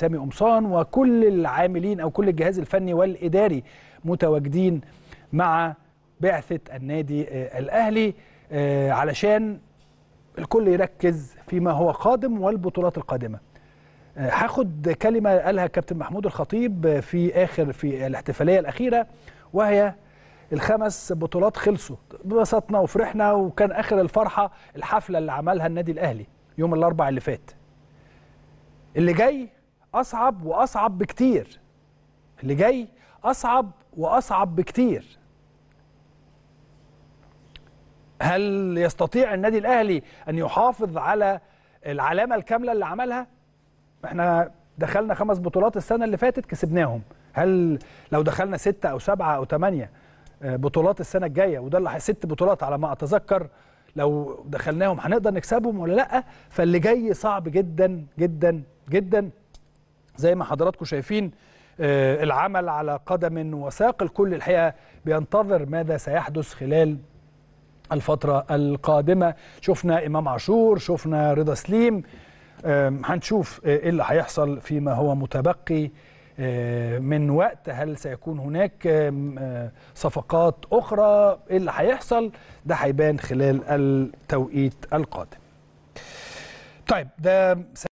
سامي قمصان وكل العاملين أو كل الجهاز الفني والإداري متواجدين مع بعثة النادي آه، الأهلي آه، علشان الكل يركز فيما هو قادم والبطولات القادمة آه، هاخد كلمة قالها كابتن محمود الخطيب في آخر في الاحتفالية الأخيرة وهي الخمس بطولات خلصوا انبسطنا وفرحنا وكان آخر الفرحة الحفلة اللي عملها النادي الأهلي يوم الأربع اللي فات اللي جاي اصعب واصعب بكتير اللي جاي اصعب واصعب بكتير هل يستطيع النادي الاهلي ان يحافظ على العلامه الكامله اللي عملها احنا دخلنا خمس بطولات السنه اللي فاتت كسبناهم هل لو دخلنا ستة او سبعة او ثمانية آه، بطولات السنه الجايه وده اللي ست بطولات على ما اتذكر لو دخلناهم هنقدر نكسبهم ولا لا فاللي جاي صعب جدا جدا جدا زي ما حضراتكم شايفين آه، العمل على قدم وساق الكل الحقيقة بينتظر ماذا سيحدث خلال الفترة القادمة شفنا إمام عاشور شفنا رضا سليم هنشوف آه، إيه اللي هيحصل فيما هو متبقي آه، من وقت هل سيكون هناك صفقات أخرى إيه اللي هيحصل ده هيبان خلال التوقيت القادم طيب ده